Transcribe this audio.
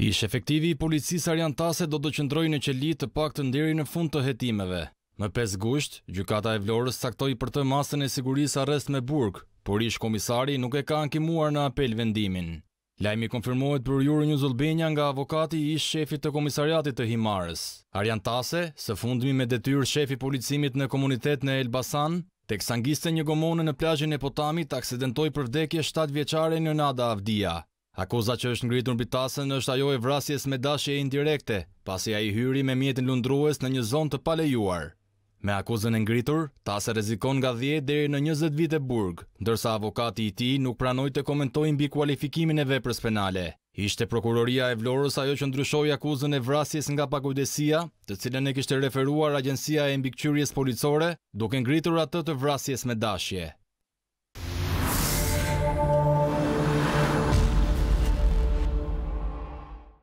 Ish efektivi i policisë Ariantase Tase do të qëndroj në qeli të pak të ndiri në fund të jetimeve. Më 5 gusht, gjukata e vlorës saktoj për të masën e sigurisë arrest me burg, por ish komisari nuk e ka ankimuar në apel vendimin. Lajmi konfirmohet për jurë një zulbenja nga avokati i ish shefit të komisariatit të Himarës. Ariantase, së fundmi me detyrë shefi policimit në komunitet në Elbasan, tek sangiste një gomone në plajën e potamit, aksidentoj për vdekje 7 vjeqare në Nada Avdia. Akuza që është ngritur mbi tasën është ajo e vrasjes me dashje indirekte, pasi ai hyri me mjetin lundrues në një zonë të palejuar. Me akuzën e ngritur, tasa rrezikon nga 10 deri në 20 vite burg, ndërsa avokati i tij nuk pranoi të komentojë mbi kualifikimin e veprës penale. Ishte prokuroria e Vlorës ajo që ndryshoi akuzën e vrasjes nga pakujdesia, të cilën e kishte referuar agjencia e mbikëqyrjes policore, duke ngritur atë të vrasjes me dashje.